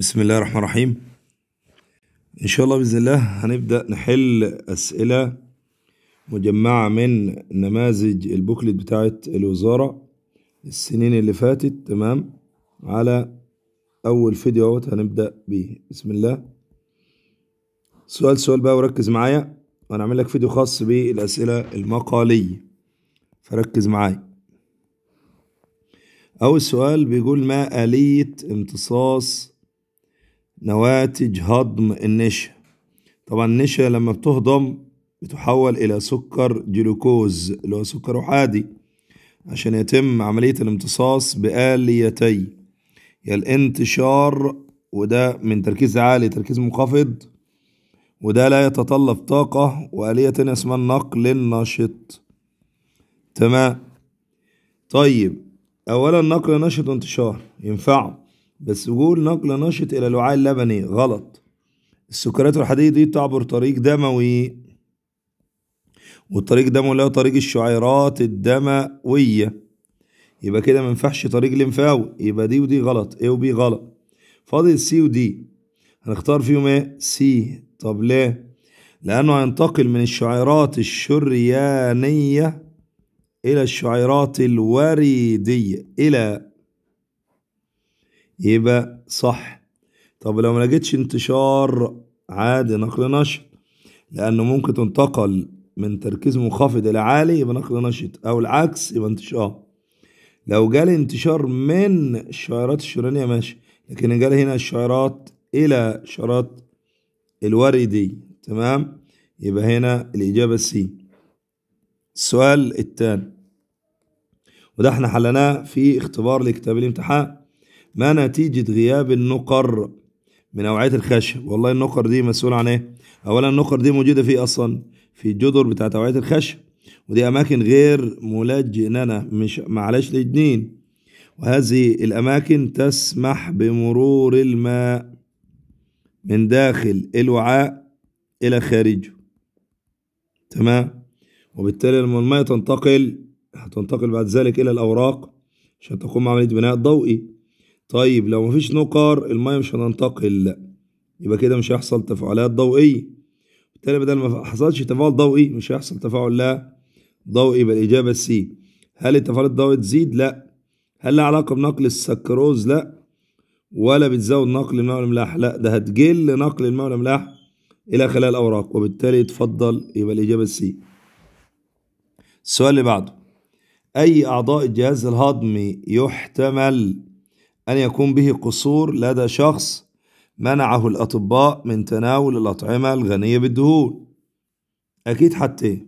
بسم الله الرحمن الرحيم ان شاء الله باذن الله هنبدا نحل اسئله مجمعه من نماذج البوكلت بتاعه الوزاره السنين اللي فاتت تمام على اول فيديو اهوت هنبدا بيه بسم الله سؤال سؤال بقى وركز معايا وانا لك فيديو خاص بالاسئله المقاليه فركز معايا أول سؤال بيقول ما آلية امتصاص نواتج هضم النشا طبعا النشا لما بتهضم بتحول إلى سكر جلوكوز اللي هو سكر أحادي عشان يتم عملية الامتصاص بآليتي يا الانتشار وده من تركيز عالي تركيز منخفض وده لا يتطلب طاقة وآلية تانية اسمها النقل النشط تمام طيب أولا نقل نشط وانتشار ينفعوا بس وجود نقل نشط إلى الوعاء اللبني غلط السكريات الحديد دي تعبر طريق دموي والطريق الدموي اللي هو طريق الشعيرات الدموية يبقى كده ما ينفعش طريق لمفاوي يبقى دي ودي غلط ايه وبي غلط فاضل سي ودي هنختار فيهم ايه سي طب ليه لأنه هينتقل من الشعيرات الشريانية إلى الشعيرات الوريدية إلى يبقى صح طب لو ما لقيتش انتشار عادي نقل نشط لأنه ممكن تنتقل من تركيز منخفض إلى عالي يبقى نقل نشط أو العكس يبقى انتشار لو جالي انتشار من الشعيرات الشريانية ماشي لكن جالي هنا الشعيرات إلى شعيرات الوردي تمام يبقى هنا الإجابة سي السؤال الثاني وده احنا حلناه في اختبار لكتاب الامتحان ما نتيجة غياب النقر من أوعية الخشب والله النقر دي مسؤول عن إيه أولا النقر دي موجودة في أصلا في الجدر بتاعت أوعية الخشب ودي أماكن غير ملجننة مش معلش لجنين وهذه الأماكن تسمح بمرور الماء من داخل الوعاء إلى خارجه تمام وبالتالي لما الماء تنتقل هتنتقل بعد ذلك إلى الأوراق عشان تقوم عملية بناء ضوئي طيب لو مفيش نقر المية مش هتنتقل يبقى كده مش هيحصل تفاعلات ضوئية بالتالي بدل ما حصلش تفاعل ضوئي مش هيحصل تفاعل لا ضوئي يبقى الإجابة سي هل التفاعلات الضوئية تزيد؟ لا هل لها علاقة بنقل السكروز؟ لا ولا بتزود نقل الماء والأملاح لا ده هتجل نقل الماء والأملاح إلى خلايا الأوراق وبالتالي تفضل يبقى الإجابة سي السؤال اللي بعده أي أعضاء الجهاز الهضمي يحتمل أن يكون به قصور لدى شخص منعه الأطباء من تناول الأطعمة الغنية بالدهون أكيد حتى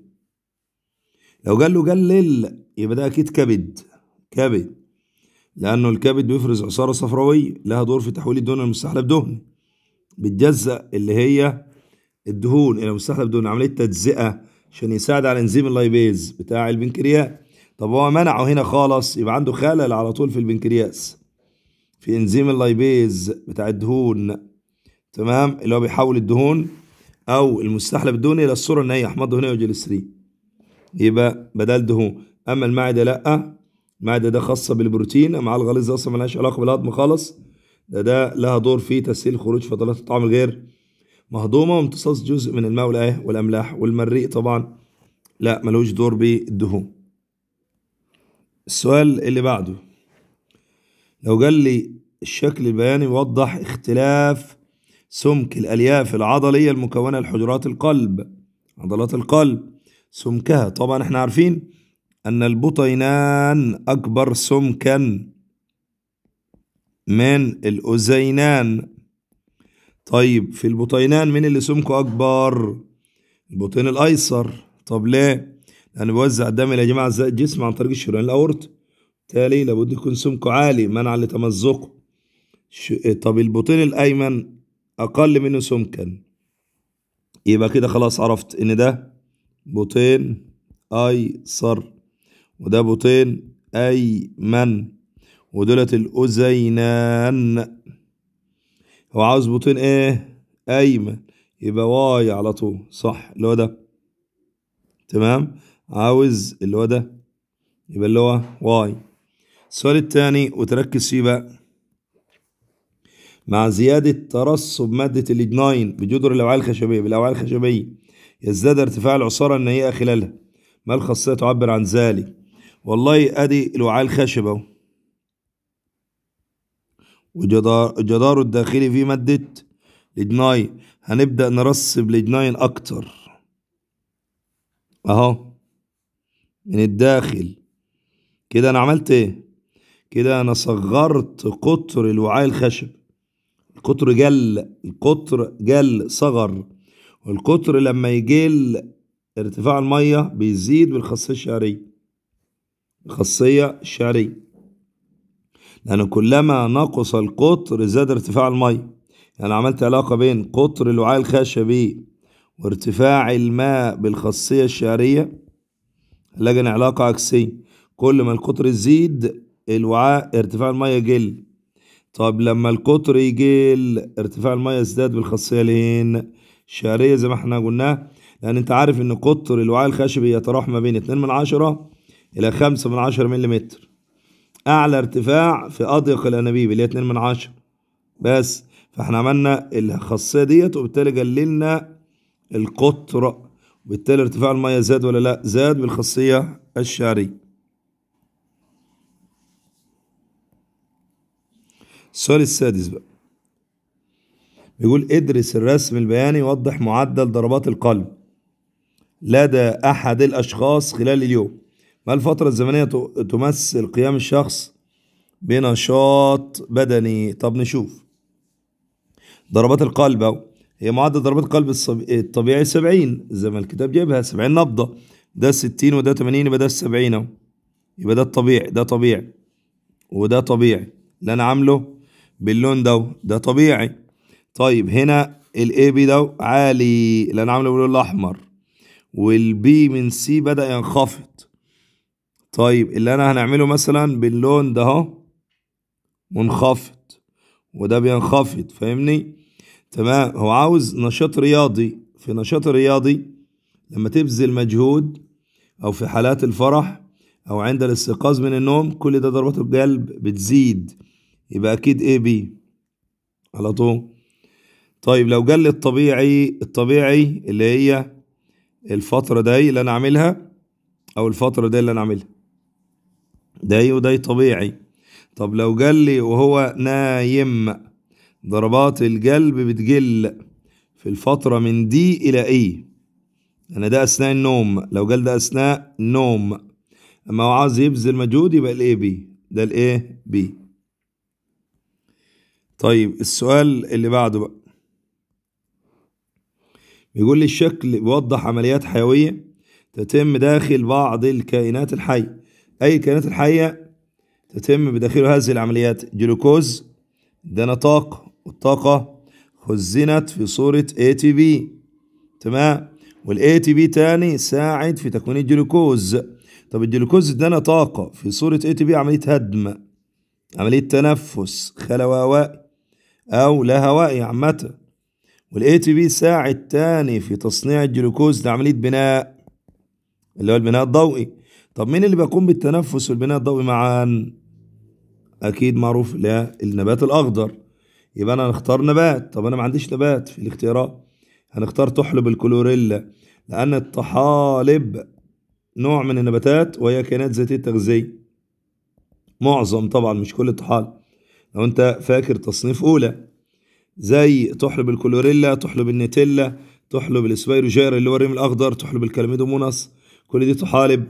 لو قال له قلل يبقى ده أكيد كبد كبد لأنه الكبد بيفرز عصارة صفراوية لها دور في تحويل الدهون المستحلب دهني بتجزأ اللي هي الدهون إلى مستحلب دهني عملية تجزئة عشان يساعد على انزيم اللايبيز بتاع البنكرياس طب هو منعه هنا خالص يبقى عنده خلل على طول في البنكرياس في انزيم اللايبيز بتاع الدهون تمام اللي هو بيحول الدهون او المستحلب الدهوني الى الصوره النهائيه احماض دهنيه وجلسري يبقى بدل دهون اما المعده لا المعده ده خاصه بالبروتين مع الغليظ اصلا ملهاش علاقه بالهضم خالص ده ده لها دور في تسهيل خروج فضلات الطعام الغير مهضومه وامتصاص جزء من الماء والاملاح والمريء طبعا لا ملوش دور بالدهون السؤال اللي بعده لو قال لي الشكل البياني يوضح اختلاف سمك الألياف العضلية المكونة لحجرات القلب عضلات القلب سمكها طبعا احنا عارفين أن البطينان أكبر سمكا من الأذينان طيب في البطينان مين اللي سمكه أكبر؟ البطين الأيسر طب ليه؟ لأنه بيوزع الدم إلى جماعة الجسم عن طريق الشريان الأورطي بالتالي لابد يكون سمكه عالي منعا لتمزقه إيه، طب البطين الأيمن أقل منه سمكا يبقى كده خلاص عرفت إن ده بطين أيسر وده بطين أيمن ودولت الأذينان هو عاوز بطين إيه؟ أيمن يبقى واي على طول صح اللي هو ده تمام عاوز اللي هو ده يبقى اللي هو واي السؤال الثاني وتركز فيه بقى مع زيادة ترسب مادة الإجناين بجدر الأوعية الخشبية بالأوعية الخشبية يزداد ارتفاع العصارة النيئة خلالها ما الخاصية تعبر عن ذلك والله أدي الوعاء الخشب أهو وجدار الداخلي فيه مادة الإجناين هنبدأ نرسب الإجناين أكتر أهو من الداخل كده أنا عملت إيه كده انا صغرت قطر الوعاء الخشب القطر جل القطر جل صغر والقطر لما يجل ارتفاع الميه بيزيد بالخاصيه الشعريه الخاصيه الشعريه لان كلما نقص القطر زاد ارتفاع الميه يعني عملت علاقه بين قطر الوعاء الخشبي وارتفاع الماء بالخاصيه الشعريه لجن علاقه عكسيه كل ما القطر يزيد الوعاء ارتفاع المية يقل طب لما القطر يقل ارتفاع المية يزداد بالخاصية لين شعرية زي ما احنا قلنا لأن أنت عارف إن قطر الوعاء الخشبي يتراوح ما بين اتنين من عشرة إلى خمسة من عشرة مليمتر أعلى ارتفاع في أضيق الأنابيب اللي هي اتنين من عشرة بس فاحنا عملنا الخاصية ديت وبالتالي قللنا القطر وبالتالي ارتفاع المية زاد ولا لا زاد بالخاصية الشعرية السؤال السادس بقى بيقول ادرس الرسم البياني وضح معدل ضربات القلب لدى أحد الأشخاص خلال اليوم ما الفترة الزمنية تمثل قيام الشخص بنشاط بدني طب نشوف ضربات القلب أو هي معدل ضربات القلب الطبيعي 70 زي ما الكتاب جايبها 70 نبضة ده 60 وده 80 يبقى ده 70 أهو يبقى ده الطبيعي ده طبيعي وده طبيعي اللي أنا عامله باللون ده ده طبيعي طيب هنا الاي بي ده عالي لان عامله باللون الاحمر والبي من سي بدا ينخفض طيب اللي انا هنعمله مثلا باللون ده اهو منخفض وده بينخفض فاهمني تمام هو عاوز نشاط رياضي في نشاط رياضي لما تبذل مجهود او في حالات الفرح او عند الاستيقاظ من النوم كل ده ضربات القلب بتزيد يبقى أكيد اي بي على طول طيب لو جل الطبيعي الطبيعي اللي هي الفترة دي اللي أنا عاملها أو الفترة دي اللي أنا عاملها داي وداي طبيعي طب لو جلي وهو نايم ضربات القلب بتجل في الفترة من دي إلى اي أنا ده أثناء النوم لو جال ده أثناء النوم أما هو عاوز يبذل مجهود يبقى الاي بي ده الإيه بي طيب السؤال اللي بعده بقى بيقول لي الشكل بيوضح عمليات حيوية تتم داخل بعض الكائنات الحية أي الكائنات الحية تتم بداخله هذه العمليات جلوكوز ده طاقة والطاقة خزنت في صورة اي تي بي تمام والاي تي بي تاني ساعد في تكوين الجلوكوز طب الجلوكوز ادانا طاقة في صورة اي تي بي عملية هدم عملية تنفس خلوى هواء أو لا هوائي عامة والاي تي بي ساعد تاني في تصنيع الجلوكوز لعملية بناء اللي هو البناء الضوئي طب مين اللي بيقوم بالتنفس والبناء الضوئي معا أكيد معروف لا النبات الأخضر يبقى أنا هنختار نبات طب أنا ما عنديش نبات في الاختيارات هنختار تحلب الكلوريلا لأن الطحالب نوع من النباتات وهي كائنات ذاتية التغذية معظم طبعا مش كل الطحالب لو انت فاكر تصنيف اولى زي تحلب الكلوريلا تحلب النتيلا تحلب الاسبيروجير اللي هو الريم الاخضر تحلب الكلميدوموناس كل دي تحالب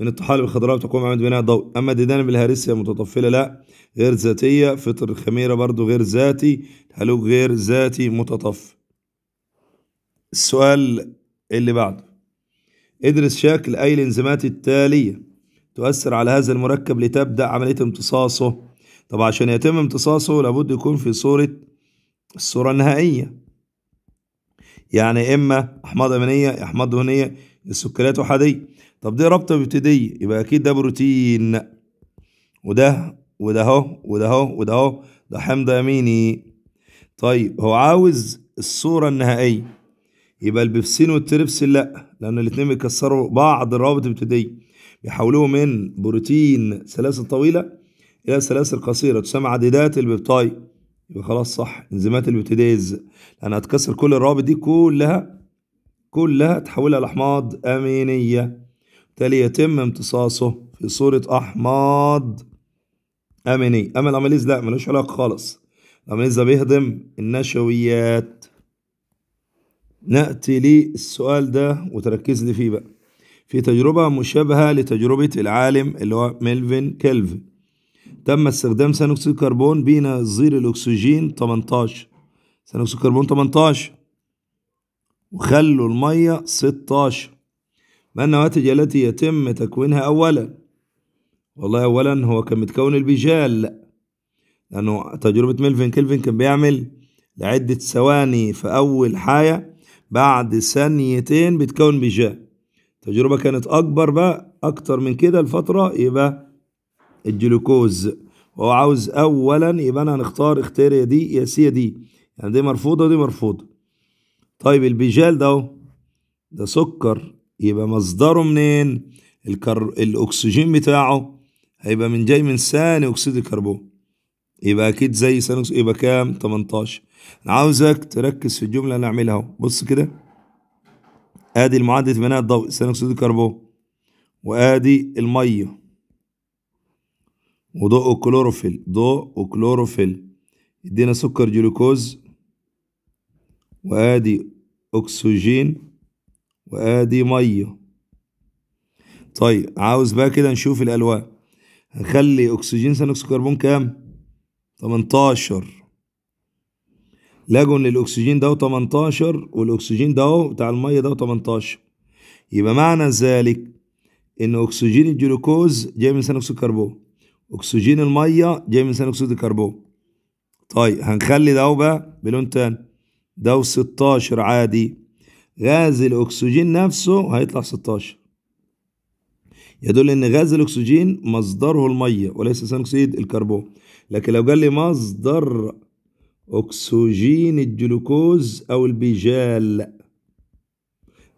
من الطحالب الخضراء بتقوم عمليه بناء الضوء اما الديدان الهارسيه متطفله لا غير ذاتيه فطر الخميره برضو غير ذاتي الهالوج غير ذاتي متطفل السؤال اللي بعده ادرس شكل اي الانزيمات التاليه تؤثر على هذا المركب لتبدا عمليه امتصاصه طب عشان يتم امتصاصه لابد يكون في صورة الصورة النهائية يعني إما أحماض أمينية أحماض دهنية السكريات أحادية طب دي رابطة ابتدية يبقى أكيد ده بروتين وده وده أهو وده أهو وده أهو ده حمض أميني طيب هو عاوز الصورة النهائية يبقى البيبسين والتريبسين لا لأن الاتنين بيكسروا بعض الروابط الابتدية بيحولوه من بروتين سلاسل طويلة إلى سلاسل قصيره تسمى عديدات البيبتاي يبقى خلاص صح انزيمات البيبتيديز لأن هتكسر كل الروابط دي كلها كلها تحولها لأحماض أمينية بالتالي يتم امتصاصه في صورة أحماض أمينية أما الأميليز لا ملوش علاقة خالص الأميليز ده بيهضم النشويات نأتي للسؤال ده وتركز لي فيه بقى في تجربة مشابهة لتجربة العالم اللي هو ميلفين كيلفن تم استخدام ثاني أكسيد الكربون بين زير الأكسجين 18 ثاني أكسيد الكربون 18 وخلوا المية 16 ما النواتج التي يتم تكوينها أولا والله أولا هو كان متكون البجال لأنه تجربة ميلفين كيلفن كان بيعمل لعدة ثواني في أول حاجة بعد ثانيتين بتكون بجال تجربه كانت أكبر بقى أكتر من كده الفترة يبقى الجلوكوز وهو عاوز اولا يبقى انا هنختار اختار يا دي يا سي يا دي يعني دي مرفوضه ودي مرفوضه طيب البيجال ده اهو ده سكر يبقى مصدره منين الكر... الاكسجين بتاعه هيبقى من جاي من ثاني اكسيد الكربون يبقى اكيد زي ثاني اكسيد يبقى كام 18 انا عاوزك تركز في الجمله اللي هنعملها اهو بص كده ادي المعدل بناء الضوء ثاني اكسيد الكربون وادي الميه وضوء وكلوروفيل ضوء وكلوروفيل يدينا سكر جلوكوز وادي اكسجين وادي ميه طيب عاوز بقى كده نشوف الالوان هنخلي اكسجين ثاني اكسيد كربون كام 18 لاجون الاكسجين ده 18 والاكسجين ده بتاع الميه ده 18 يبقى معنى ذلك ان اكسجين الجلوكوز جاي من ثاني اكسيد كربون اكسجين الميه جاي من ثاني اكسيد الكربون طيب هنخلي ده بقى بلون تاني ده 16 عادي غاز الاكسجين نفسه هيطلع 16 يدل ان غاز الاكسجين مصدره الميه وليس ثاني اكسيد الكربون لكن لو قال لي مصدر اكسجين الجلوكوز او البيجال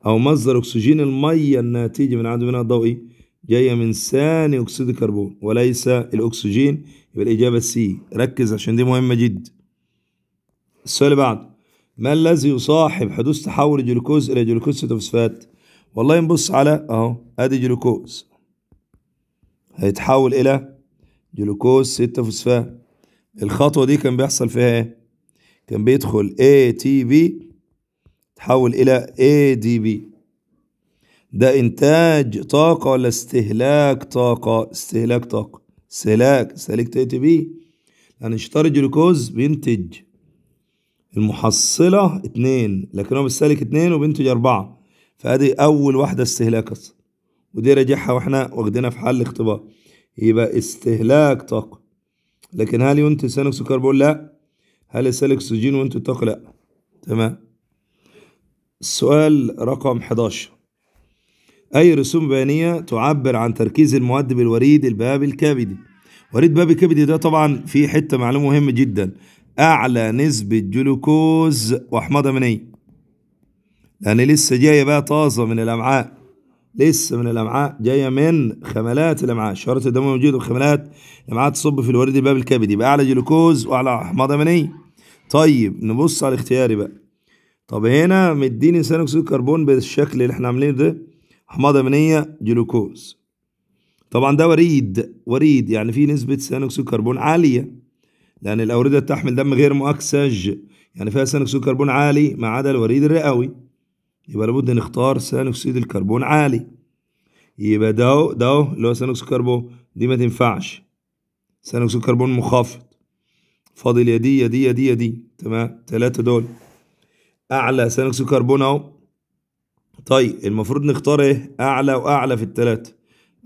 او مصدر اكسجين الميه الناتجه من عدم بناء الضوئي جاية من ثاني أكسيد الكربون وليس الأكسجين يبقى الإجابة سي ركز عشان دي مهمة جدا السؤال اللي بعده ما الذي يصاحب حدوث تحول الجلوكوز إلى جلوكوز سيتوفوسفات والله نبص على أهو أدي جلوكوز هيتحول إلى جلوكوز 6 فوسفات الخطوة دي كان بيحصل فيها ايه؟ كان بيدخل ATP تحول إلى ADP ده إنتاج طاقة ولا استهلاك طاقة استهلاك طاقة استهلاك استهلاك تي تي بي يعني شطار الجلوكوز بينتج المحصلة اتنين لكن هو بيستهلك اتنين وبينتج أربعة فأدي أول واحدة استهلاك أصلا ودي راجعها واحنا واخدينها في حل اختبار يبقى استهلاك طاقة لكن هل ينتج ثاني أكسيد لا هل يستهلك أكسجين وينتج طاقة؟ لا تمام السؤال رقم 11 أي رسوم بيانية تعبر عن تركيز المواد بالوريد الباب الكبدي وريد باب الكبدي ده طبعا في حتة معلومة مهمة جدا أعلى نسبة جلوكوز وأحماض أمينية لأن لسه جاية بقى طازة من الأمعاء لسه من الامعاء جايه من خملات الامعاء الدموية الدم في خملات الامعاء تصب في الوريد الباب الكبدي يبقى اعلى جلوكوز واعلى احماض امينيه طيب نبص على الاختياري بقى طب هنا مديني ثاني اكسيد الكربون بالشكل اللي احنا عاملينه ده حماضة أمينية جلوكوز طبعا ده وريد وريد يعني فيه نسبة ثاني أكسيد الكربون عالية لأن الأوردة تحمل دم غير مؤكسج يعني فيها ثاني أكسيد الكربون عالي ما عدا الوريد الرئوي يبقى لابد نختار ثاني أكسيد الكربون عالي يبقى ده ده اللي هو ثاني أكسيد الكربون دي ما تنفعش ثاني أكسيد الكربون منخفض فاضل يا دي يا دي يا دي يا دي تمام تلاتة دول أعلى ثاني أكسيد الكربون أهو طيب المفروض نختار ايه اعلى واعلى في الثلاثه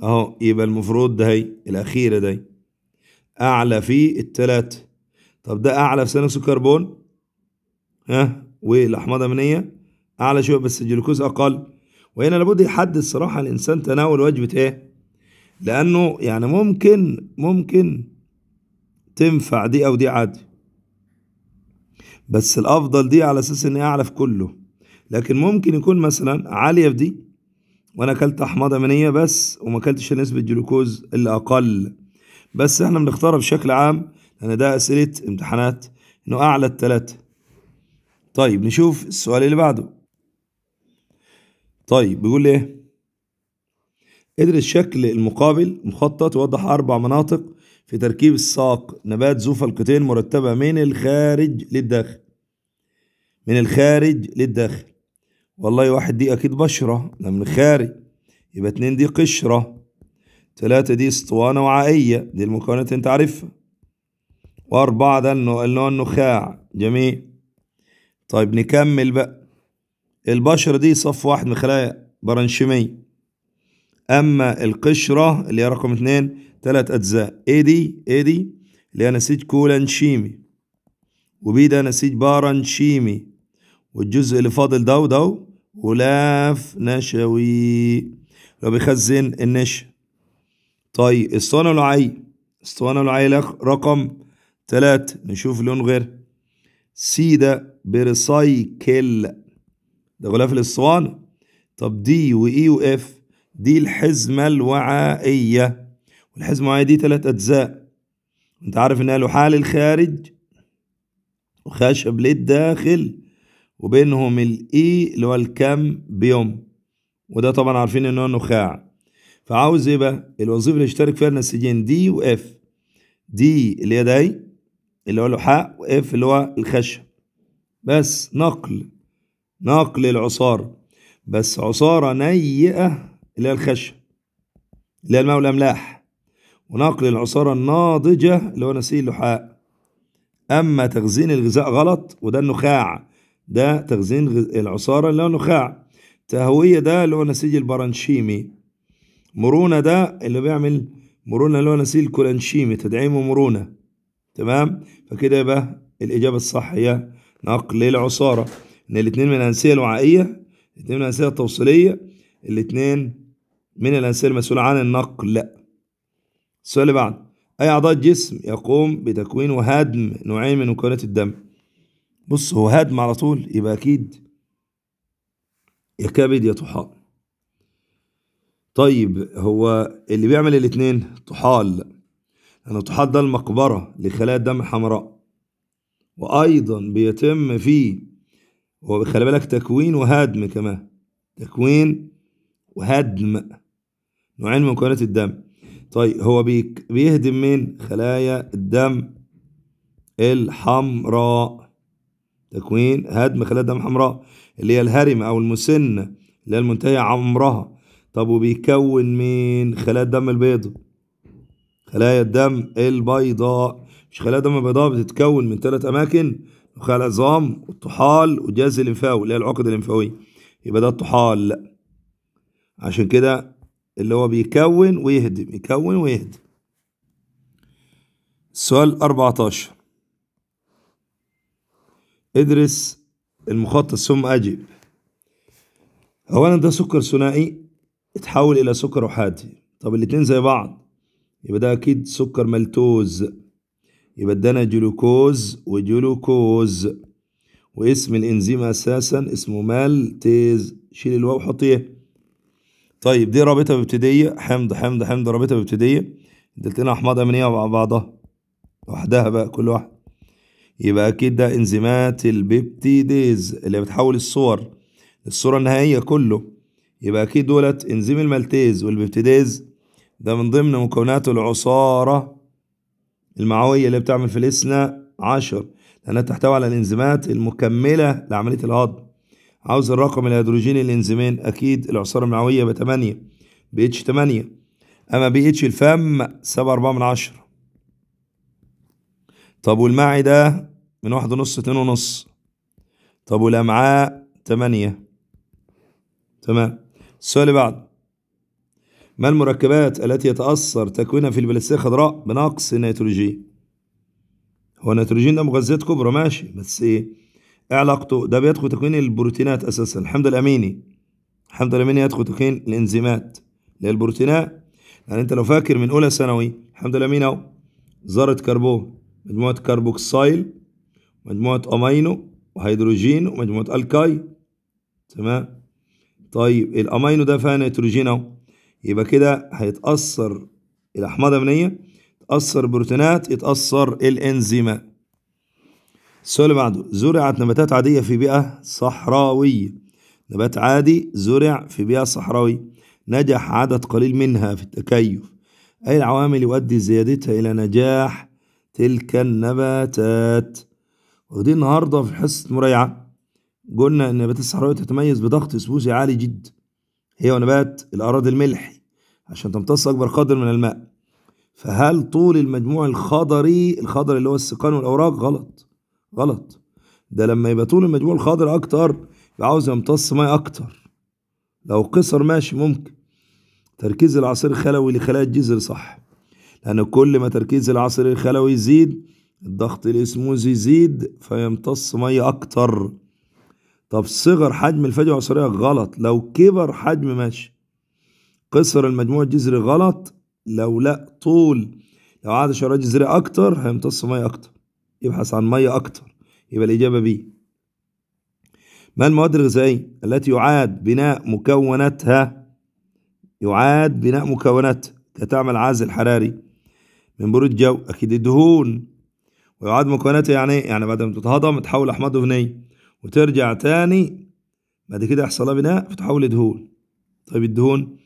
اهو يبقى المفروض ده هي الاخيره ده اعلى في الثلاثه طب ده اعلى في ثاني الكربون ها والاحماض امينيه اعلى شويه بس الجلوكوز اقل وهنا لابد يحدد صراحه الانسان تناول وجبه ايه لانه يعني ممكن ممكن تنفع دي او دي عادي بس الافضل دي على اساس ان اعلى في كله لكن ممكن يكون مثلا عالية في دي وأنا أكلت أحماض أمينية بس وما أكلتش نسبة جلوكوز اللي أقل بس إحنا بنختارها بشكل عام لأن ده أسئلة امتحانات إنه أعلى التلاتة طيب نشوف السؤال اللي بعده طيب بيقول لي إيه ادرس شكل المقابل مخطط ووضح أربع مناطق في تركيب الساق نبات ذو فلقتين مرتبة من الخارج للداخل من الخارج للداخل والله واحد دي أكيد بشرة ده منخاري يبقى اتنين دي قشرة تلاتة دي اسطوانة وعائية دي المكونات انت عارفها وأربعة ده اللي هو النخاع جميل طيب نكمل بقى البشرة دي صف واحد من خلايا برانشيميه أما القشرة اللي هي رقم اتنين تلات أجزاء ايه دي ايه دي اللي هي نسيج كولانشيمي وبي ده نسيج بارانشيمي والجزء اللي فاضل ده وده غلاف نشوي لو بيخزن النشا طيب اسطوانة لعي اسطوانة لعي رقم تلاتة نشوف لون غير سي ده بريسايكل ده غلاف الاسطوانة طب دي واي واف دي الحزمة الوعائية والحزمة الوعائية دي تلات أجزاء انت عارف انها لحال الخارج وخشب للداخل وبينهم الاي e اللي هو الكم بيوم وده طبعا عارفين ان هو النخاع فعاوز ايه بقى الوظيفه اللي يشترك فيها النسيجين دي واف دي اللي هي داي اللي هو اللحاء واف اللي هو الخشب بس نقل نقل العصارة بس عصارة نيئة اللي هي الخشب اللي هي الماء والأملاح ونقل العصارة الناضجة اللي هو نسيج اللحاء أما تخزين الغذاء غلط وده النخاع ده تخزين العصارة اللي هو النخاع تهوية ده اللي هو نسيج البرانشيمي مرونة ده اللي بيعمل مرونة اللي هو نسيج الكولانشيمي تدعيم مرونة تمام فكده يبقى الإجابة الصح هي نقل العصارة إن الاتنين من الأنسية الوعائية الاتنين من الأنسية التوصيلية الاتنين من الأنسية المسؤولة عن النقل السؤال اللي بعد أي أعضاء الجسم يقوم بتكوين وهدم نوعين من مكونات الدم بص هو هدم على طول يبقى أكيد يا كبد يا طحال طيب هو اللي بيعمل الاتنين طحال لأن طحال ده المقبرة لخلايا الدم الحمراء وأيضا بيتم فيه هو خلي بالك تكوين وهدم كمان تكوين وهدم نوعين من مكونات الدم طيب هو بيهدم من خلايا الدم الحمراء تكوين هدم خلال دم حمراء اللي هي الهرمة أو المسنة اللي هي المنتهية عمرها طب وبيكون مين خلايا الدم البيضاء خلايا الدم البيضاء مش خلايا الدم البيضاء بتتكون من ثلاث أماكن نخاع العظام والطحال والجهاز الليمفاوي اللي هي العقد الليمفاوية يبقى ده الطحال عشان كده اللي هو بيكون ويهدم يكون ويهدم السؤال 14 ادرس المخطط ثم أجب أولا ده سكر ثنائي اتحول إلى سكر أحادي طب الاتنين زي بعض يبقى ده أكيد سكر ملتوز يبقى ادانا جلوكوز وجلوكوز واسم الإنزيم أساسا اسمه مالتيز شيل الواو وحط إيه طيب دي رابطة بابتدية حمض حمض حمض رابطة بابتدية دلتنا أحماض أمينية مع بعضها لوحدها بقى كل واحد يبقى أكيد ده إنزيمات البيبتيديز اللي بتحول الصور الصورة النهائية كله يبقى أكيد دولت إنزيم المالتيز والبيبتيديز ده من ضمن مكونات العصارة المعوية اللي بتعمل في الاثنى عشر لأنها تحتوي على الإنزيمات المكملة لعملية الهضم عاوز الرقم الهيدروجيني للإنزيمين أكيد العصارة المعوية ب 8 بي اتش 8 أما بي اتش الفم 7.4 طب والمعدة من واحد ونص اتنين ونص طب والأمعاء تمانية تمام السؤال اللي بعده ما المركبات التي يتأثر تكوينها في البلاستيك الخضراء بنقص النيتروجين هو النيتروجين ده مغذيات كبرى ماشي بس إيه؟, ايه علاقته ده بيدخل تكوين البروتينات اساسا الحمض الاميني الحمض الاميني يدخل تكوين الانزيمات اللي البروتينات يعني انت لو فاكر من اولى ثانوي الحمض الاميني اهو ذره كربون مجموعة كربوكسايل مجموعة أمينو وهيدروجين ومجموعة الكاي تمام طيب الأمينو ده فيها نيتروجين أهو يبقى كده هيتأثر الأحماض أمينية تأثر بروتينات يتأثر الإنزيمات السؤال اللي بعده زرعت نباتات عادية في بيئة صحراوية نبات عادي زرع في بيئة صحراوية نجح عدد قليل منها في التكيف أي العوامل يؤدي زيادتها إلى نجاح تلك النباتات ودي النهارده في حصه مريعه قلنا ان النباتات الصحراويه تتميز بضغط اسبوسي عالي جدا هي ونبات الاراضي الملحي عشان تمتص اكبر قدر من الماء فهل طول المجموع الخضري الخضر اللي هو السقان والاوراق غلط غلط ده لما يبقى طول المجموع الخضر اكتر يبقى عاوز يمتص ميه اكتر لو قصر ماشي ممكن تركيز العصير الخلوي لخلايا الجذر صح لأن كل ما تركيز العصير الخلوي يزيد الضغط الاسموزي يزيد فيمتص مية أكتر طب صغر حجم الفجوة العصرية غلط لو كبر حجم ماشي قصر المجموع الجذري غلط لو لا طول لو عاد شعرات جذري أكتر هيمتص مية أكتر يبحث عن مية أكتر يبقى الإجابة بيه ما المواد الغذائية التي يعاد بناء مكوناتها يعاد بناء مكوناتها كتعمل عازل حراري من بور الجو أكيد الدهون ويعاد مكوناتها يعني يعني بعد ما تتهضم تحول أحماض دهنية وترجع تاني بعد كده يحصل لها بناء فتحول لدهون طيب الدهون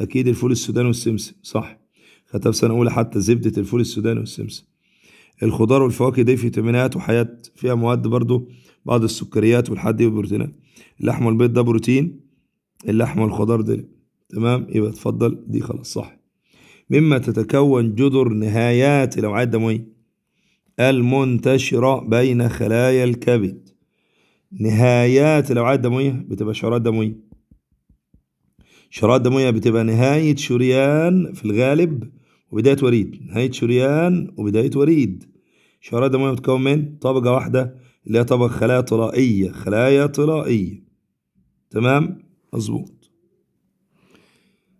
أكيد الفول السوداني والسمسم صح خدتها في سنة أولى حتى زبدة الفول السوداني والسمسم الخضار والفواكه دي فيتامينات وحياة فيها مواد برضو بعض السكريات والحدي والبروتينات اللحم والبيض ده بروتين اللحم والخضار ده تمام يبقى اتفضل دي خلاص صح مما تتكون جذر نهايات الأوعية الدموية المنتشرة بين خلايا الكبد نهايات الأوعية الدموية بتبقى شعرات دموية شعرات دموية بتبقى نهاية شريان في الغالب وبداية وريد نهاية شريان وبداية وريد شعرات دموية بتتكون من طبقة واحدة اللي هي طبقة خلايا طلائية خلايا طلائية تمام مظبوط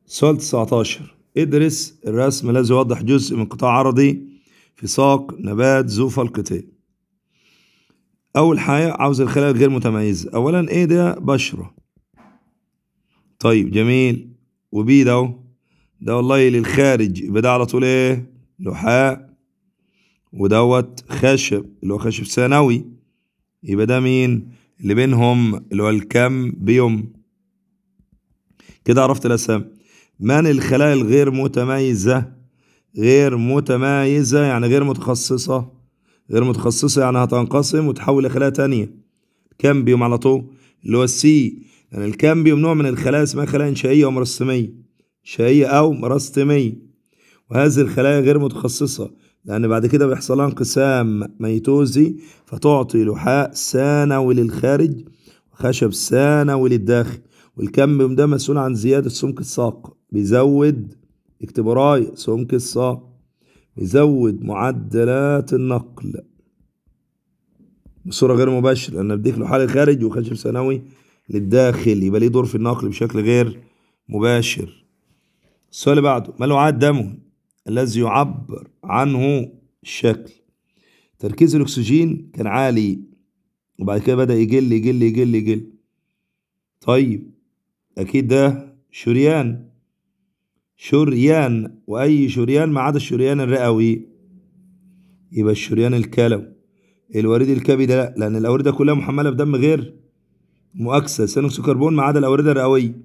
سؤال 19 ادرس الرسم الذي يوضح جزء من قطاع عرضي في ساق نبات زوفا القطاع أول حاجة عاوز الخلايا الغير متميزة أولا إيه ده بشرة طيب جميل وبي ده ده والله للخارج يبقى ده على طول إيه لحاء ودوت خشب اللي هو خشب ثانوي يبقى ده مين اللي بينهم اللي هو الكم بيوم كده عرفت الأسامي من الخلايا الغير متميزة غير متميزة يعني غير متخصصة غير متخصصة يعني هتنقسم وتحول لخلايا تانية كامبيوم على طول اللي هو السي يعني الكامبيوم نوع من الخلايا اسمها خلايا انشائية ومرستمية انشائية أو مرستمية وهذه الخلايا غير متخصصة لأن بعد كده بيحصلها انقسام ميتوزي فتعطي لحاء ثانوي للخارج وخشب ثانوي للداخل والكامبيوم ده مسؤول عن زيادة سمك الساق بيزود اكتب راي سمك الصا بيزود معدلات النقل بصورة غير مباشرة لأن بديك له حال خارج وخشب ثانوي للداخل يبقى ليه دور في النقل بشكل غير مباشر السؤال اللي بعده ما الوعاء دمه الذي يعبر عنه الشكل تركيز الأكسجين كان عالي وبعد كده بدأ يقل يقل يقل يقل طيب أكيد ده شريان شريان وأي شريان ما عدا الشريان الرئوي يبقى الشريان الكلوي الوريد الكبدي ده لا لأن الأوردة كلها محملة بدم غير مؤكسة ثاني كربون ما عدا الأوردة الرئوية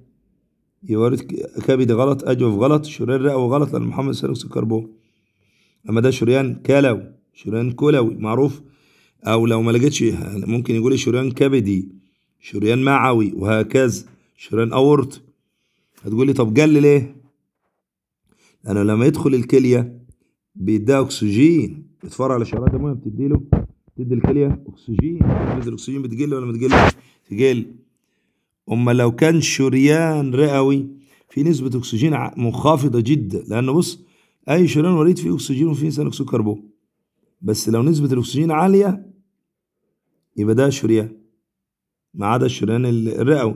يبقى وريد كبد غلط أجوف غلط شريان رئوي غلط لأن محمل ثاني كربون أما ده شريان كلوي شريان كلوي معروف أو لو ما لقيتش ممكن يقول شريان كبدي شريان معوي وهكذا شريان أورط هتقولي طب جل ليه انا لما يدخل الكليه بيديها اكسجين بتفرع لشعرات المهم بتدي له تدي الكليه اكسجين تدي الاكسجين بتقل ولا ما تقل تقل اما لو كان شريان رئوي في نسبه اكسجين منخفضه جدا لانه بص اي شريان وريد فيه اكسجين وفيه ثاني اكسيد كربون بس لو نسبه الاكسجين عاليه يبقى ده شريان ما عدا الشريان الرئوي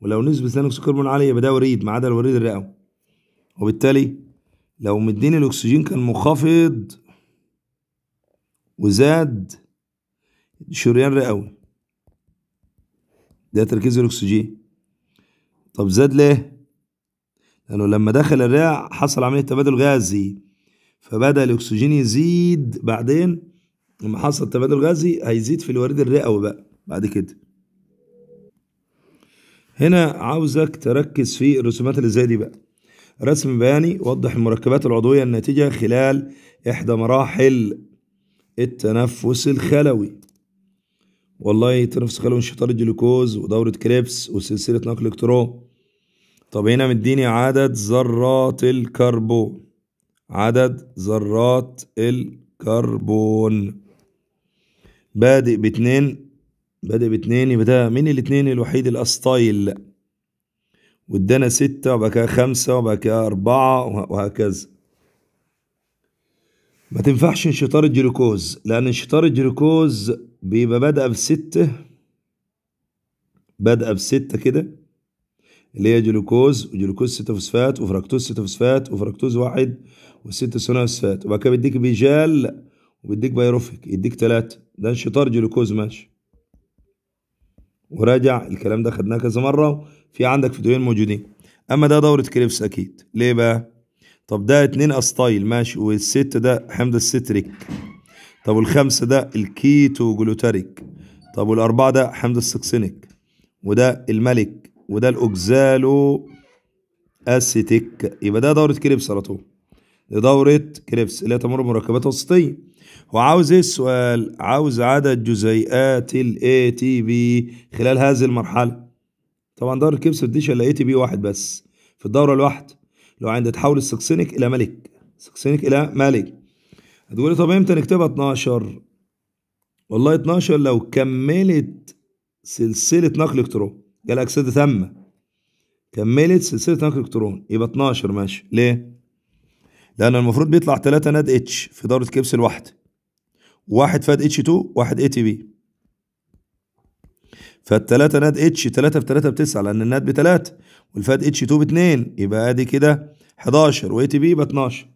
ولو نسبه ثاني اكسيد كربون عاليه يبقى ده وريد ما عدا الوريد الرئوي وبالتالي لو مديني الأكسجين كان منخفض وزاد شريان رئوي ده تركيز الأكسجين طب زاد ليه؟ لأنه لما دخل الرئة حصل عملية تبادل غازي فبدأ الأكسجين يزيد بعدين لما حصل تبادل غازي هيزيد في الوريد الرئوي بقى بعد كده هنا عاوزك تركز في الرسومات اللي زي دي بقى رسم بياني وضح المركبات العضوية الناتجة خلال إحدى مراحل التنفس الخلوي والله التنفس الخلوي انشطار الجلوكوز ودورة كريبس وسلسلة نقل الكترون طب هنا مديني عدد ذرات الكربون عدد ذرات الكربون بادئ باتنين بادئ باتنين يبقى ده مين الاتنين الوحيد الاستايل وادانا ستة وبعد كده خمسة وبعد كده أربعة وهكذا ما تنفعش انشطار الجلوكوز لأن انشطار الجلوكوز بيبقى بادئة بستة بادئة بستة كده اللي هي جلوكوز وجلوكوز ستة فوسفات وفركتوز ستة فوسفات وفركتوز واحد وستة 6 فوسفات وبعد كده بيديك بيجال وبيديك بايروفيك يديك ثلاثة ده انشطار جلوكوز ماشي وراجع الكلام ده خدناه كذا مره في عندك فيديوهين موجودين اما ده دوره كريبس اكيد ليه بقى طب ده اتنين استايل ماشي والست ده حمض الستريك طب والخمسه ده الكيتو جلوتاريك طب والاربعه ده حمض السكسينيك وده الملك وده الاوكزالو اسيتيك يبقى ده دوره كريبس على طول لدورة كريبس اللي تمر مركبات وسطية وعاوز ايه السؤال عاوز عدد جزيئات الاي تي بي خلال هذه المرحلة طبعا دورة كريبس بتديش الا اي تي بي واحد بس في الدورة الواحدة لو عند تحول السكسينيك الى ملك سكسينيك الى ملك هتقولي طب امتى نكتبها 12 والله 12 لو كملت سلسلة نقل الكترون جالاكسيد ثمة كملت سلسلة نقل الكترون يبقى 12 ماشي ليه لأن المفروض بيطلع تلاتة ناد اتش في دورة كبس الواحد واحد فاد اتش 2 واحد اي تي بي فالتلاتة ناد اتش تلاتة في تلاتة بتسعة لأن الناد بتلاتة والفاد اتش 2 باتنين يبقى ادي كده 11 واي تي بي يبقى 12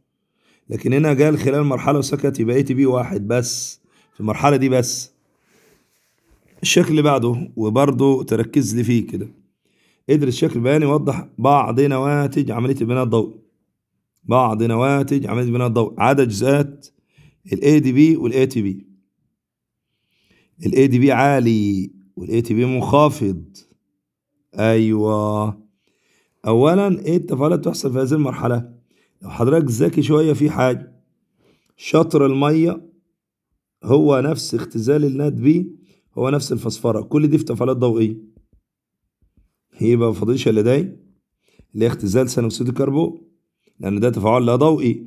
لكن هنا قال خلال مرحلة وسكت يبقى اي تي بي واحد بس في المرحلة دي بس الشكل اللي بعده وبرضه تركز لي فيه كده ادرس شكل بياني يوضح بعض نواتج عملية البناء الضوئي بعض نواتج عملية بناء الضوء عدد جزيئات الاي دي بي والاي تي بي الاي دي بي عالي والاي تي بي منخفض ايوه اولا ايه التفاعلات تحصل في هذه المرحله لو حضرتك ذكي شويه في حاجه شطر الميه هو نفس اختزال الناد بي هو نفس الفسفره كل دي في تفاعلات ضوئيه يبقى ما فاضلش الا داي اللي هي اختزال ثاني اكسيد الكربون لأن ده تفاعل لا ضوئي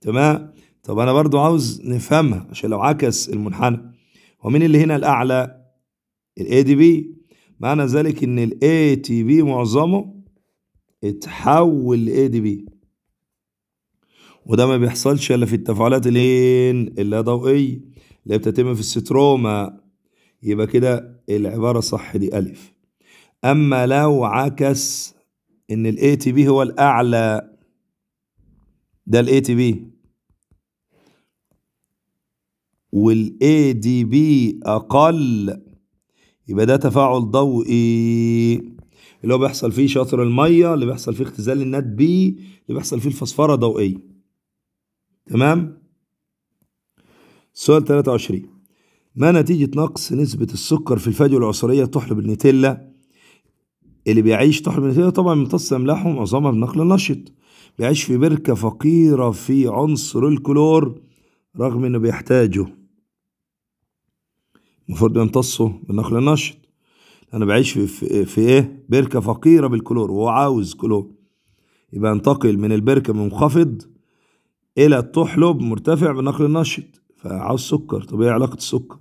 تمام طب أنا برضو عاوز نفهمها عشان لو عكس المنحنى ومين اللي هنا الأعلى الاي دي بي معنى ذلك إن الاي تي بي معظمه اتحول لاي دي بي وده ما بيحصلش إلا في التفاعلات الين اللا ضوئية اللي بتتم في الستروما يبقى كده العبارة صح دي ألف أما لو عكس إن الاي تي بي هو الأعلى ده الاي تي بي والاي دي بي اقل يبقى ده تفاعل ضوئي اللي هو بيحصل فيه شطر الميه اللي بيحصل فيه اختزال النات بي اللي بيحصل فيه الفسفره ضوئيه تمام سؤال 23 ما نتيجة نقص نسبة السكر في الفجوة العصرية تحلب النتيلا اللي بيعيش تحلب النتيلا طبعا يمتص أملاحه معظمها بنقل النشط بيعيش في بركة فقيرة في عنصر الكلور رغم انه بيحتاجه المفروض يمتصه بالنخل النشط انا بعيش في, في, في ايه بركة فقيرة بالكلور وهو عاوز كلور يبقى انتقل من البركة منخفض الى الطحلب مرتفع بالنخل النشط فعاوز سكر طب ايه علاقة السكر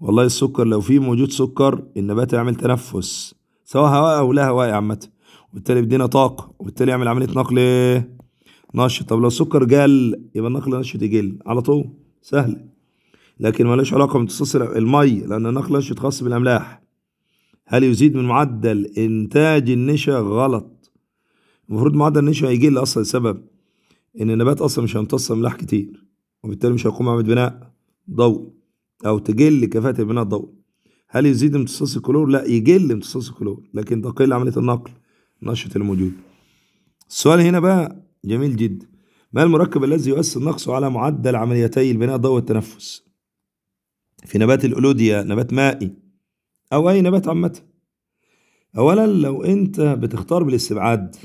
والله السكر لو فيه موجود سكر النبات يعمل تنفس سواء هواء او لا هواء عامه وبالتالي بدينا طاقة وبالتالي يعمل عملية نقل نشط طب لو السكر جل يبقى النقل نشط يجل على طول سهل لكن ملوش علاقة بامتصاص المي لأن النقل نشط خاص بالأملاح هل يزيد من معدل إنتاج النشا غلط المفروض معدل النشا هيجل أصلا لسبب إن النبات أصلا مش هيمتص أملاح كتير وبالتالي مش هيقوم بعمل بناء ضوء أو تجل كفاءة البناء الضوء هل يزيد امتصاص الكلور؟ لا يجل امتصاص الكلور لكن تقل عملية النقل نشط الموجود السؤال هنا بقى جميل جدا ما المركب الذي يؤثر نقصه على معدل عمليتي البناء ضوء التنفس في نبات الألوديا نبات مائي أو أي نبات عامة أولا لو أنت بتختار بالاستبعاد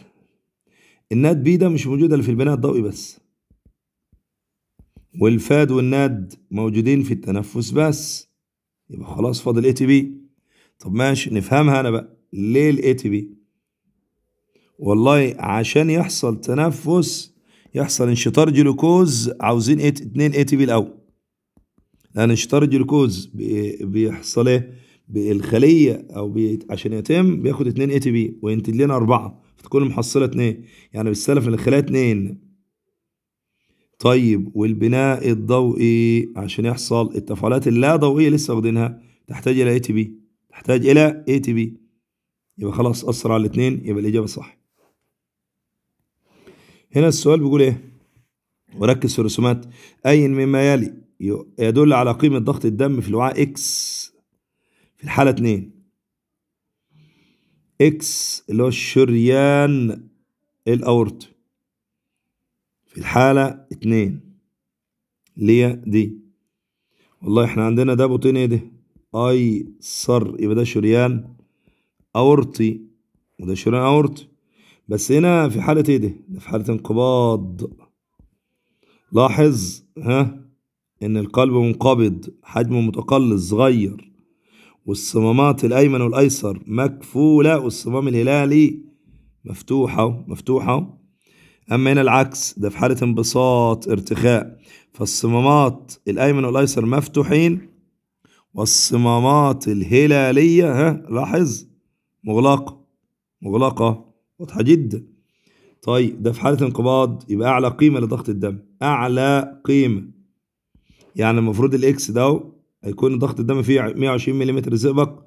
الناد بي ده مش موجودة اللي في البناء الضوئي بس والفاد والناد موجودين في التنفس بس يبقى خلاص فاضل اي تي بي طب ماشي نفهمها انا بقى ليه الاي تي بي والله عشان يحصل تنفس يحصل انشطار جلوكوز عاوزين 2 اي تي بي الاول لان انشطار الجلوكوز بيحصل ايه بالخليه او بي... عشان يتم بياخد 2 اي تي بي وينتج لنا اربعه فتكون المحصله 2 يعني بتستلف من الخلايا 2 طيب والبناء الضوئي عشان يحصل التفاعلات اللا ضوئيه لسه واخدينها تحتاج الى اي تي بي تحتاج الى اي تي بي يبقى خلاص اسرع الاثنين يبقى الاجابه صح هنا السؤال بيقول ايه وركز في الرسومات اي مما يلي يدل على قيمة ضغط الدم في الوعاء إكس في الحالة 2 إكس اللي هو الشريان الأورت في الحالة 2 اللي هي دي والله احنا عندنا ده بطين ايه ده أيسر يبقى ده شريان أورطي وده شريان أورطي بس هنا في حالة ايه ده في حالة انقباض لاحظ ها ان القلب منقبض حجمه متقلص صغير والصمامات الايمن والايسر مكفولة والصمام الهلالي مفتوحة مفتوحة اما هنا العكس ده في حالة انبساط ارتخاء فالصمامات الايمن والايسر مفتوحين والصمامات الهلالية ها لاحظ مغلقة مغلقة واضحة جدا طيب ده في حالة انقباض يبقى أعلى قيمة لضغط الدم أعلى قيمة يعني المفروض الإكس ده هيكون ضغط الدم فيه 120 ملم زئبق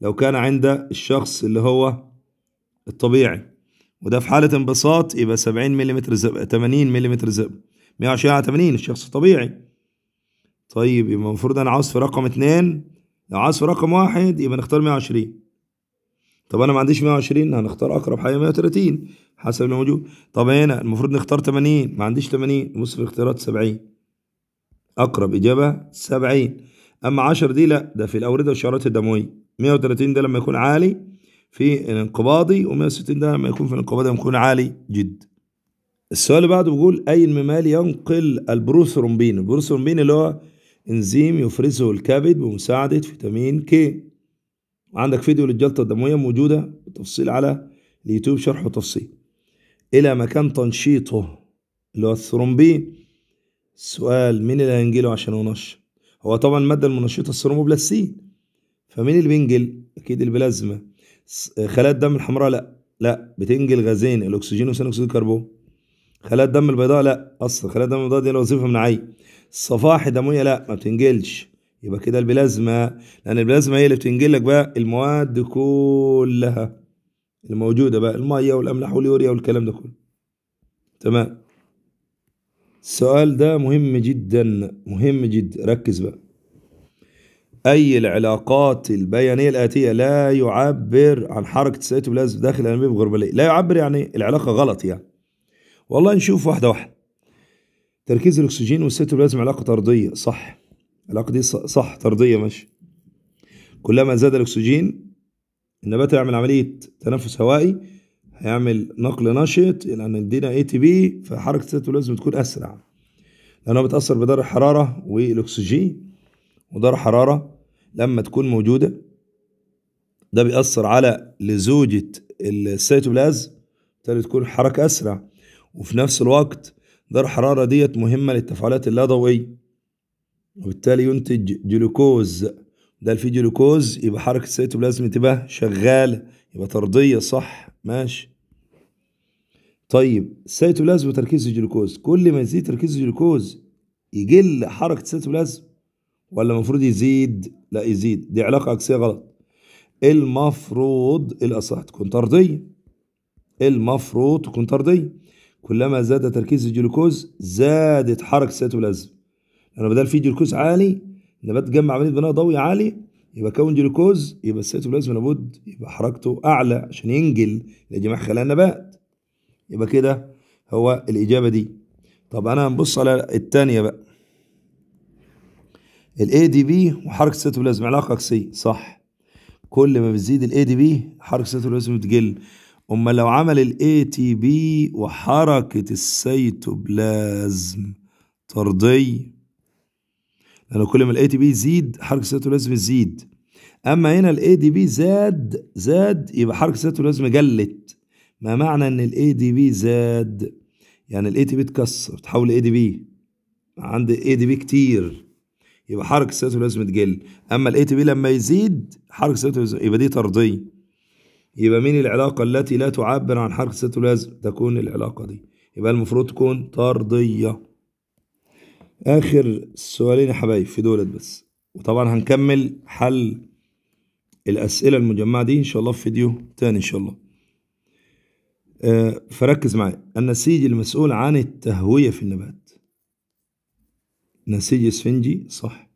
لو كان عند الشخص اللي هو الطبيعي وده في حالة انبساط يبقى 70 ملم زئبق 80 ملم زئبق 120 على 80 الشخص الطبيعي طيب يبقى المفروض أنا عاوز في رقم 2 لو عاوز في رقم 1 يبقى نختار 120 طب انا ما عنديش 120 هنختار اقرب حاجه 130 حسب اللي موجود طب هنا المفروض نختار 80 ما عنديش 80 بص في الاختيارات 70 اقرب اجابه 70 اما 10 دي لا ده في الاورده والشعرات الدمويه 130 ده لما يكون عالي في الانقباضي و160 ده لما يكون في الانقباضي يكون عالي جدا السؤال اللي بعده بيقول اي الممال ينقل البروثرومبين البروثرومبين اللي هو انزيم يفرزه الكبد بمساعده فيتامين كي عندك فيديو للجلطة الدموية موجودة بالتفصيل على اليوتيوب شرح وتفصيل إلى مكان تنشيطه اللي هو الثرومبين سؤال مين اللي هينجله عشان ينشط هو طبعا المادة المنشطة الثرومبلاستين فمين اللي بينجل أكيد البلازما خلايا الدم الحمراء لا لا بتنجل غازين الأكسجين وثاني أكسيد الكربون خلايا الدم البيضاء لا أصلا خلايا الدم البيضاء دي وظيفة مناعية الصفائح الدموية لا ما بتنجلش يبقى كده البلازما لأن البلازما هي اللي بتنقل لك بقى المواد كلها الموجودة بقى المية والأملاح واليوريا والكلام ده كله تمام السؤال ده مهم جدا مهم جدا ركز بقى أي العلاقات البيانية الآتية لا يعبر عن حركة السيتوبلازم داخل الانابيب الغربليه لا يعبر يعني العلاقة غلط يعني والله نشوف واحدة واحدة تركيز الأكسجين والسيتوبلازم علاقة طردية صح العلاقة دي صح طردية ماشي كلما زاد الأكسجين النبات يعمل عملية تنفس هوائي هيعمل نقل نشط لأن ادينا اي تي بي فحركة سيرته لازم تكون أسرع لأنه بتأثر بدار الحرارة والأكسجين ودار الحرارة لما تكون موجودة ده بيأثر على لزوجة السيتوبلازم بالتالي تكون الحركة أسرع وفي نفس الوقت دار الحرارة ديت مهمة للتفاعلات اللا ضوئية وبالتالي ينتج جلوكوز ده في جلوكوز يبقى حركة السيتوبلازم تبقى شغالة يبقى طردية صح ماشي طيب السيتوبلازم وتركيز الجلوكوز كل ما يزيد تركيز الجلوكوز يقل حركة السيتوبلازم ولا المفروض يزيد لا يزيد دي علاقة عكسية غلط المفروض الأصح تكون طردية المفروض تكون طردية كلما زاد تركيز الجلوكوز زادت حركة السيتوبلازم انا بدل في جلوكوز عالي نبات جمع عمليه بناء ضوئي عالي يبقى كون جلوكوز يبقى السيتوبلازم لابد يبقى حركته اعلى عشان ينجل لجميع خلايا النبات يبقى كده هو الاجابه دي طب انا هنبص على الثانيه بقى الاي دي بي وحركه السيتوبلازم علاقه عكسيه صح كل ما بتزيد الاي دي بي حركه السيتوبلازم بتقل امال لو عمل الاي تي بي وحركه السيتوبلازم طرديه لأنه كل ما الاي تي بي يزيد حركة سيادته لازم تزيد أما هنا الاي دي بي زاد زاد يبقى حركة سيادته لازم جلت ما معنى إن الاي دي بي زاد يعني الاي تي بي اتكسر تحول اي دي بي عند اي دي بي كتير يبقى حركة سيادته لازم تقل أما الاي تي بي لما يزيد حركة سيادته يبقى دي طردية يبقى مين العلاقة التي لا تعبر عن حركة سيادته لازم تكون العلاقة دي يبقى المفروض تكون طردية اخر سؤالين يا حبايب في دولت بس وطبعا هنكمل حل الاسئله المجمعه دي ان شاء الله في فيديو تاني ان شاء الله آه، فركز معايا النسيج المسؤول عن التهويه في النبات نسيج اسفنجي صح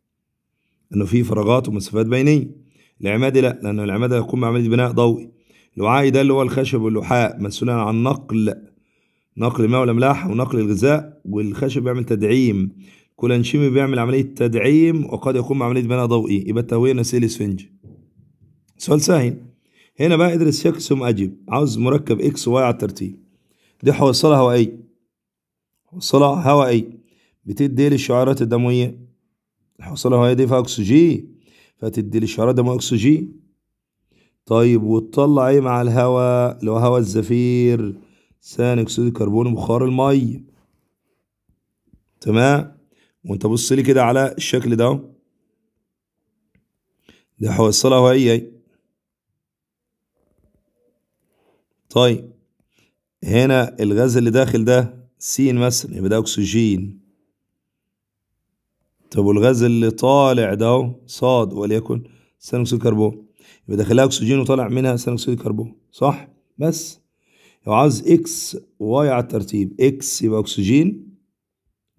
انه في فراغات ومسافات بينيه العماده لا لان العمادي يقوم بعمليه بناء ضوئي الوعاء ده اللي هو الخشب واللحاء مسؤول عن نقل نقل الماء والاملاح ونقل الغذاء والخشب بيعمل تدعيم كولانشيمي بيعمل عمليه تدعيم وقد يقوم بعمليه بناء ضوئي يبقى التهويه نسيل الاسفنج سؤال سهل هنا بقى ادرس شكل ثم اجب عاوز مركب اكس وواي على الترتيب دي حوصله هوائيه حوصله هوائيه بتدي لي الشعيرات الدمويه الحوصله هوائي إيه؟ دي فيها اكسجين فتدي لي الشعيرات الدمويه اكسجين طيب وتطلع ايه مع الهواء اللي هو هواء الزفير ثاني أكسيد الكربون بخار المية تمام وأنت بص لي كده على الشكل ده ده هوصلها أهو أهي طيب هنا الغاز اللي داخل ده سين مثلا يبقى ده أكسجين طب والغاز اللي طالع ده صاد وليكن ثاني أكسيد الكربون يبقى داخلها أكسجين وطالع منها ثاني أكسيد الكربون صح بس لو عايز اكس واي على الترتيب اكس يبقى اكسجين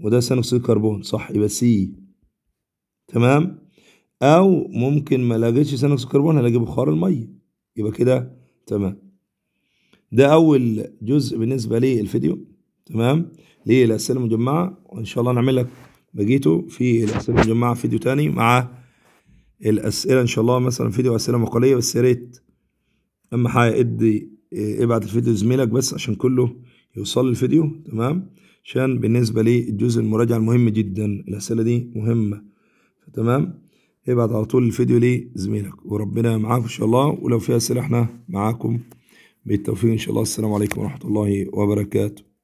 وده ثاني اكسيد الكربون صح يبقى سي تمام او ممكن ما لاقيتش ثاني اكسيد الكربون هلاقي بخار الميه يبقى كده تمام ده اول جزء بالنسبه للفيديو تمام للاسئله المجمعه وان شاء الله نعمل لك بقيته في الاسئله المجمعه فيديو تاني مع الاسئله ان شاء الله مثلا فيديو اسئله مقاليه بس يا ريت اما حاجه ادي إيه، ابعت الفيديو لزميلك بس عشان كله يوصل الفيديو تمام عشان بالنسبة للجزء المراجعة المهم جدا الأسئلة دي مهمة تمام ابعت على طول الفيديو لزميلك وربنا معاكم إن شاء الله ولو في أسئلة احنا معاكم بالتوفيق إن شاء الله السلام عليكم ورحمة الله وبركاته